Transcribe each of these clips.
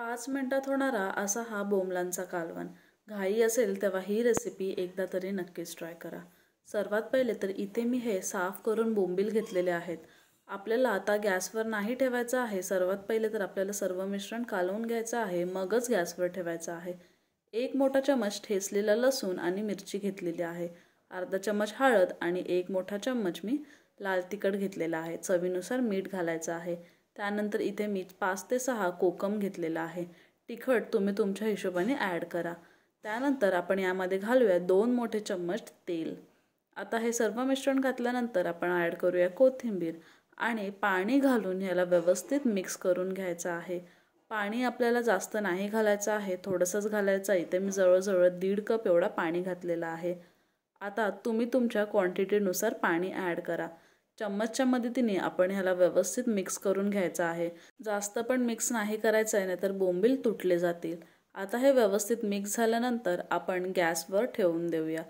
पाच मिनटात होणारा असा हा बोमलांचा कालवण घाई असेल तेव्हा ही रेसिपी एकदा तरी नक्कीच ट्राय करा सर्वात पहिले तर इथे मी हे साफ करून बोंबील घेतलेले आहेत आपल्याला आता गॅसवर नाही ठेवायचं आहे सर्वात पहिले तर आपल्याला सर्व मिश्रण कालवून घ्यायचं आहे मगच गॅसवर ठेवायचं आहे एक मोठा चम्मच ठेचलेला लसूण आणि मिरची घेतलेली आहे अर्धा चम्मच हळद आणि एक मोठा चम्मच मी लाल तिखट घेतलेला आहे चवीनुसार मीठ घालायचं आहे त्यानंतर इथे मी पाच ते सहा कोकम घेतलेला आहे तिखट तुम्ही तुमच्या हिशोबाने ॲड करा त्यानंतर आपण यामध्ये घालूया दोन मोठे चम्मच तेल आता हे सर्व मिश्रण घातल्यानंतर आपण ॲड करूया कोथिंबीर आणि पाणी घालून ह्याला व्यवस्थित मिक्स करून घ्यायचं आहे पाणी आपल्याला जास्त नाही घालायचं आहे थोडंसंच घालायचं आहे ते मी जवळजवळ दीड कप एवढा पाणी घातलेलं आहे आता तुम्ही तुमच्या क्वांटिटीनुसार पाणी ॲड करा चम्मचच्या मदतीने आपण ह्याला व्यवस्थित मिक्स करून घ्यायचं आहे जास्त पण मिक्स नाही करायचं आहे नाहीतर बोंबील तुटले जातील आता हे व्यवस्थित मिक्स झाल्यानंतर आपण गॅसवर ठेवून देऊया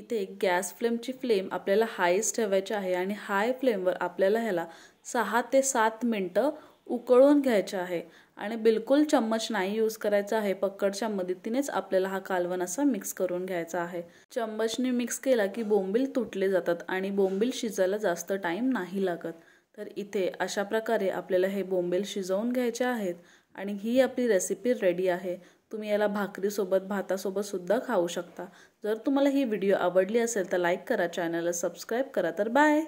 इथे गॅस फ्लेमची फ्लेम आपल्याला हायच ठेवायची आहे आणि हाय फ्लेमवर आपल्याला ह्याला सहा ते सात मिनटं उकळून घ्यायचे आहे आणि बिलकुल चम्मच नाही यूज करायचा आहे पक्कडच्या मदतीनेच आपल्याला हा कालवण असा मिक्स करून घ्यायचा आहे चम्मचने मिक्स केला की बोंबील तुटले जातात आणि बोंबील शिजायला जास्त टाईम नाही लागत तर इथे अशा प्रकारे आपल्याला हे बोंबील शिजवून घ्यायचे आहेत आणि ही आपली रेसिपी रेडी आहे तुम्ही याला भाकरीसोबत भातासोबत सुद्धा खाऊ शकता जर तुम्हाला ही व्हिडिओ आवडली असेल तर लाईक करा चॅनलला सबस्क्राईब करा तर बाय